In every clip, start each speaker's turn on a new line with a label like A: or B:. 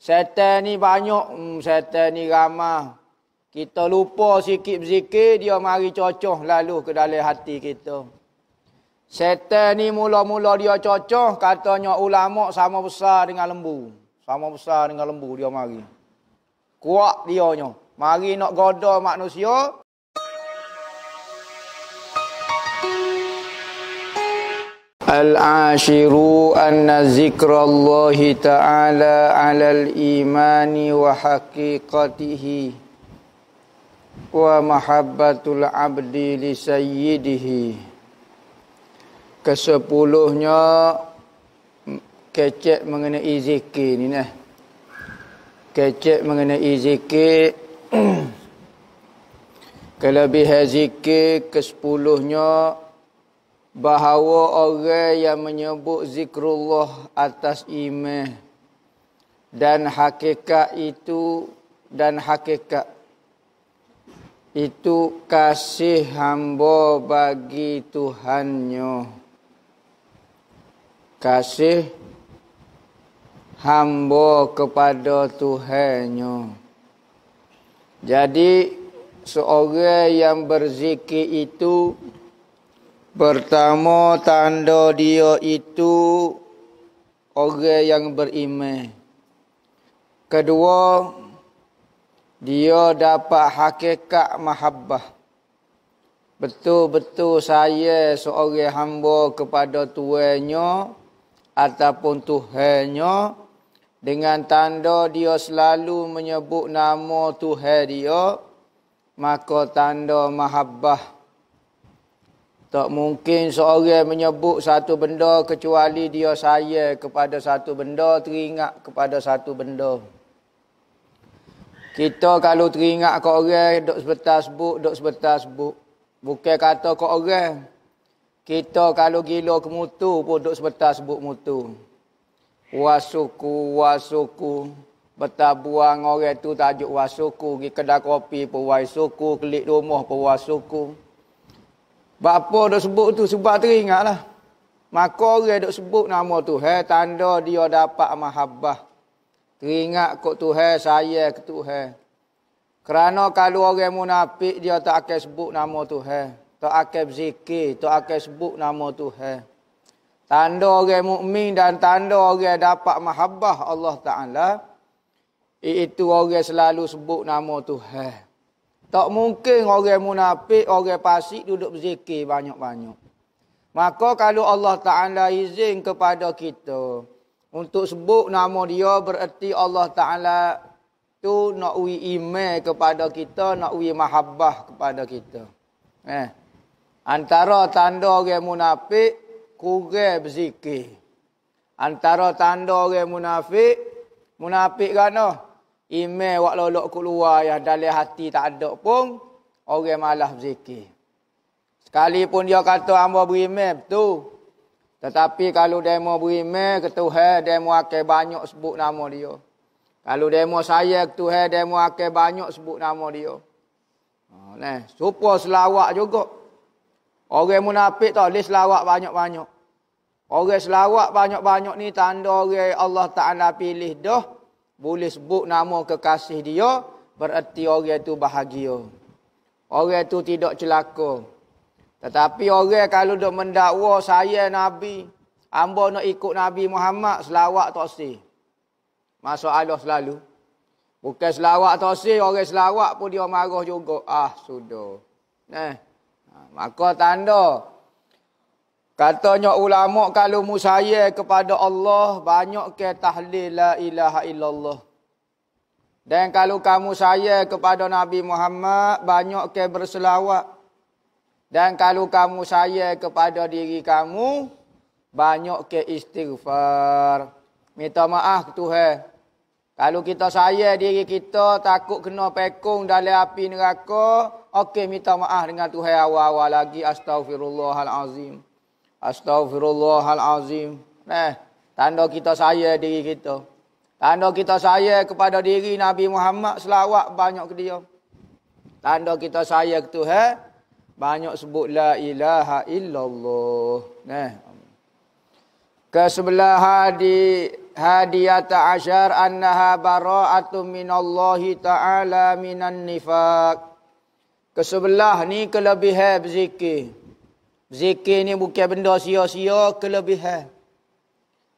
A: Syaitan ni banyak, hmm, syaitan ni ramah. Kita lupa sikit berzikir, dia mari cocoh lalu ke dalam hati kita. Syaitan ni mula-mula dia cocoh, katanya ulama sama besar dengan lembu. Sama besar dengan lembu dia mari. Kuat dia nya. Mari nak goda manusia, Al-Ashiru anna zikrallahi ta'ala ala al-imani wa haqiqatihi wa mahabbatul abdi li sayyidihi Kesepuluhnya kecek mengenai zikir ni nah kecek mengenai zikir kelebihan zikir kesepuluhnya bahawa orang yang menyebut zikrullah atas imeh dan hakikat itu dan hakikat itu kasih hamba bagi Tuhannya kasih hamba kepada Tuhannya jadi seorang yang berzikir itu Pertama tanda dia itu orang yang beriman. Kedua dia dapat hakikat mahabbah. Betul-betul saya seorang hamba kepada tuannya ataupun tuhannya dengan tanda dia selalu menyebut nama tuhan dia maka tanda mahabbah tak mungkin seorang menyebut satu benda kecuali dia saya kepada satu benda, teringat kepada satu benda. Kita kalau teringat ke orang, duduk sebetar sebut, duduk sebetar sebut. Bukan kata ke orang. Kita kalau gila ke mutu pun duduk sebetar sebut mutu. Wasuku, wasuku. Betar buang orang tu tajuk wasuku. Gi kopi pun wasuku. Kelik rumah pun wasuku. Wasuku. Bapa dah sebut tu sebab teringatlah. Maka orang dok sebut nama tu, hai tanda dia dapat mahabbah. Teringat kok Tuhan saya ke Tuhan. Kerana kalau orang munafik dia tak akan sebut nama Tuhan, tak akan berzikir, tak akan sebut nama Tuhan. Tanda orang mukmin dan tanda orang dapat mahabbah Allah Taala itu orang selalu sebut nama Tuhan. Tak mungkin orang munafik, orang pasik duduk berzikir banyak-banyak. Maka kalau Allah Ta'ala izin kepada kita untuk sebut nama dia bererti Allah Ta'ala tu nak ui iman kepada kita, nak ui mahabbah kepada kita. Eh. Antara tanda orang munafik, kurang berzikir. Antara tanda orang munafik, munafik kanah? Imeh wak lolok luar yang dalam hati tak ada pun orang malah berzikir. Sekalipun dia kata hamba berimeh tu, Tetapi kalau demo berimeh ke Tuhan, demo akan banyak sebut nama dia. Kalau demo saya ke Tuhan, demo akan banyak sebut nama dia. Oh, ha, nah, supo selawat juga. Orang munafik tak boleh selawat banyak-banyak. Orang selawat banyak-banyak ni tanda orang Allah Ta'ala pilih dah boleh sebut nama kekasih dia bererti orang itu bahagia orang itu tidak celaka tetapi orang kalau dok mendakwa saya nabi hamba nak ikut nabi Muhammad selawat tak sih masuk Allah selalu bukan selawat tak sih orang selawat pun dia marah juga ah sudah nah maka tanda Katanya ulama kalau musaya kepada Allah banyak ke tahlil la ilaha illallah. Dan kalau kamu saya kepada Nabi Muhammad banyak ke berselawat. Dan kalau kamu saya kepada diri kamu banyak ke istighfar. Minta maaf Tuhan. Kalau kita saya diri kita takut kena pekung dalam api neraka, okey minta maaf dengan Tuhan awal-awal lagi astagfirullahalazim. Astagfirullahalazim. Nah, tanda kita saya diri kita. Tanda kita saya kepada diri Nabi Muhammad selawat banyak ke dia. Tanda kita saya ke Tuhan banyak sebut la ilaha illallah. Nah. Ke sebelah hadi hadiyat ashar annaha bara'atu minallahi ta'ala minan nifaq. Kesebelah ni kelebihan berzikir. Zikir ni bukan benda sia-sia kelebihan.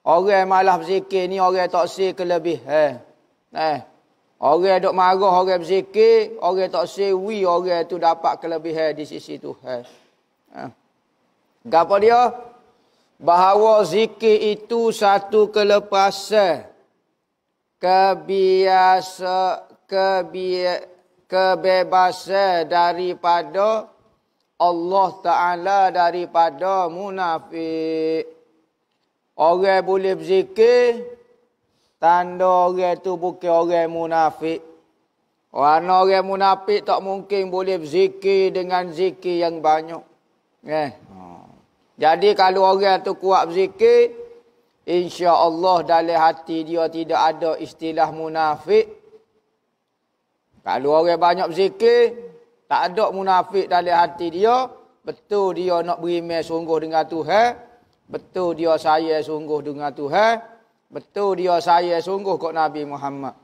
A: Orang malah berzikir ni orang tak sia kelebihan. Eh. Orang dok marah orang berzikir, orang tak sia wi orang tu dapat kelebihan di sisi Tuhan. Eh. Gapo dia? Bahawa zikir itu satu kelepasan kebiasa kebiasa kebebasan daripada Allah Ta'ala daripada munafik. Orang boleh berzikir, tanda orang tu bukan orang munafik. Orang orang munafik tak mungkin boleh berzikir dengan zikir yang banyak. Eh. Ha. Jadi kalau orang tu kuat berzikir, insya Allah dalam hati dia tidak ada istilah munafik. Kalau orang banyak berzikir, tak ada munafik dalam hati dia. Betul dia nak beriman sungguh dengan Tuhan. Betul dia saya sungguh dengan Tuhan. Betul dia saya sungguh kok Nabi Muhammad.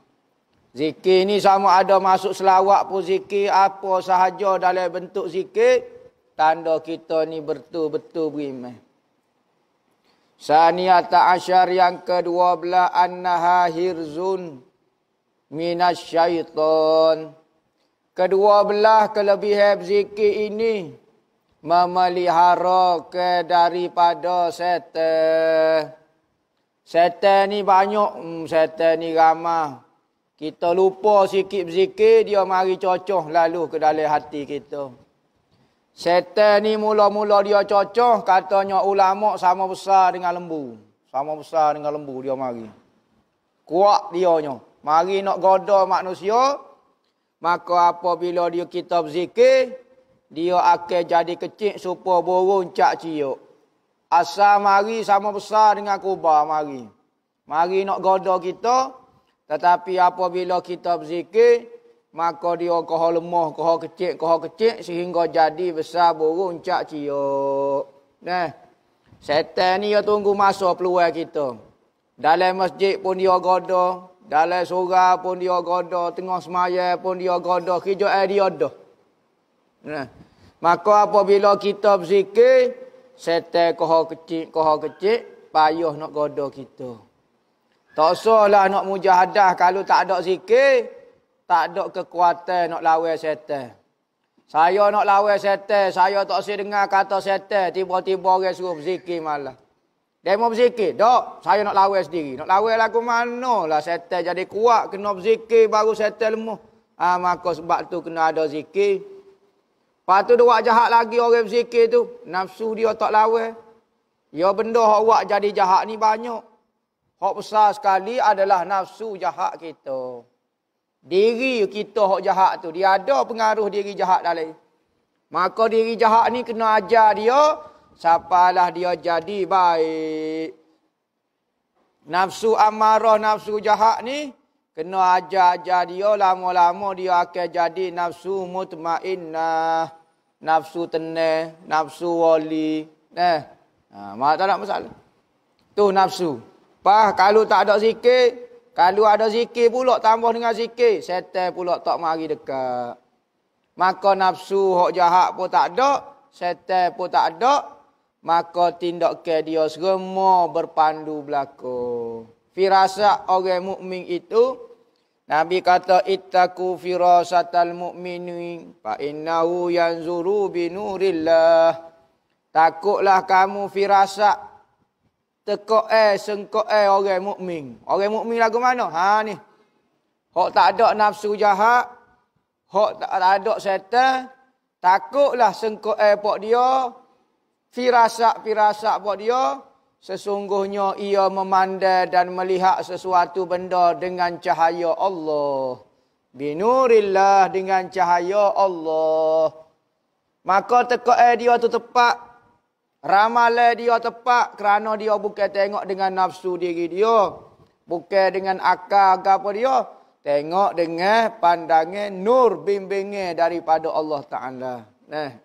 A: Zikir ni sama ada masuk selawat pun zikir apa sahaja dalam bentuk zikir. Tanda kita ni betul-betul beriman. Saniyat asyar yang kedua belah annaha hirzun minasyaitan. syaitan. Kedua belah kelebihan zikir ini memelihara ke daripada setan. Setan ni banyak, hmm, setan ni ramah. Kita lupa sikit zikir, dia mari cocoh lalu ke dalam hati kita. Setan ni mula-mula dia cocoh, katanya ulama sama besar dengan lembu. Sama besar dengan lembu dia mari. Kuat dia nya. Mari nak goda manusia, Maka apabila dia kita berzikir, dia akan jadi kecil supaya burung cak ciuk. Asal mari sama besar dengan kubah mari. Mari nak goda kita. Tetapi apabila kita berzikir, maka dia kohol lemah, kohol kecil, kohol kecil sehingga jadi besar burung cak ciuk. Nah, setan ni dia tunggu masa peluang kita. Dalam masjid pun dia godoh. Dalam surah pun dia goda, tengah semaya pun dia goda, kerja air dia ada. Nah. Maka apabila kita berzikir, setel koha kecil, koha kecil, payah nak goda kita. Tak usahlah nak mujahadah kalau tak ada zikir, tak ada kekuatan nak lawan sete. Saya nak lawan sete, saya tak usah dengar kata sete, tiba-tiba orang suruh berzikir malah. Demo berzikir. Dok, saya nak lawan sendiri. Nak lawan aku mana lah setel jadi kuat. Kena berzikir baru setel lemah. Ha, maka sebab tu kena ada zikir. Lepas tu dia buat jahat lagi orang berzikir tu. Nafsu dia tak lawan. Ya benda yang buat jadi jahat ni banyak. Hak besar sekali adalah nafsu jahat kita. Diri kita hak jahat tu. Dia ada pengaruh diri jahat dalam. Maka diri jahat ni kena ajar dia Sapalah dia jadi baik. Nafsu amarah, nafsu jahat ni. Kena ajar-ajar dia. Lama-lama dia akan jadi nafsu mutmainnah. Nafsu tenang. Nafsu wali. Eh. Ha, mak tak ada masalah. Tu nafsu. Pah, kalau tak ada zikir. Kalau ada zikir pula tambah dengan zikir. Setel pula tak mari dekat. Maka nafsu hok jahat pun tak ada. Setel pun tak ada maka tindakan dia semua berpandu berlaku. Firasa orang mukmin itu Nabi kata ittaku firasatal mu'minin fa innahu yanzuru bi nurillah. Takutlah kamu firasat tekok eh sengkok eh orang mukmin. Orang mukmin lagu mana? Ha ni. Hak tak ada nafsu jahat, hak tak ada setan, takutlah sengkok eh pok dia firasat-firasat buat dia sesungguhnya ia memandai dan melihat sesuatu benda dengan cahaya Allah binurillah dengan cahaya Allah maka tekak dia tu tepat ramalan dia tepat kerana dia bukan tengok dengan nafsu diri dia bukan dengan akal apa dia tengok dengan pandangan nur bimbingnya daripada Allah taala nah